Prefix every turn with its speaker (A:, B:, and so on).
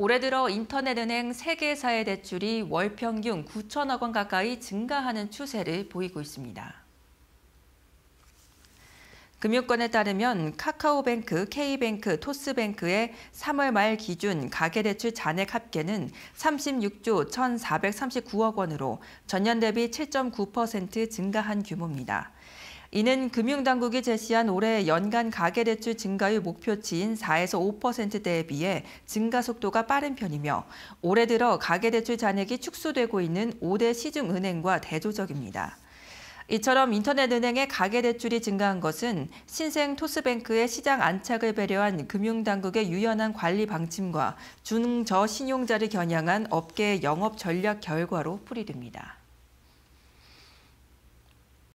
A: 올해 들어 인터넷은행 세개사의 대출이 월 평균 9천억 원 가까이 증가하는 추세를 보이고 있습니다. 금융권에 따르면 카카오뱅크, K뱅크, 토스뱅크의 3월 말 기준 가계대출 잔액 합계는 36조 1,439억 원으로 전년 대비 7.9% 증가한 규모입니다. 이는 금융당국이 제시한 올해 연간 가계대출 증가율 목표치인 4에서 5%대에 비해 증가 속도가 빠른 편이며 올해 들어 가계대출 잔액이 축소되고 있는 5대 시중은행과 대조적입니다. 이처럼 인터넷은행의 가계대출이 증가한 것은 신생 토스뱅크의 시장 안착을 배려한 금융당국의 유연한 관리 방침과 중저신용자를 겨냥한 업계의 영업 전략 결과로 풀이됩니다.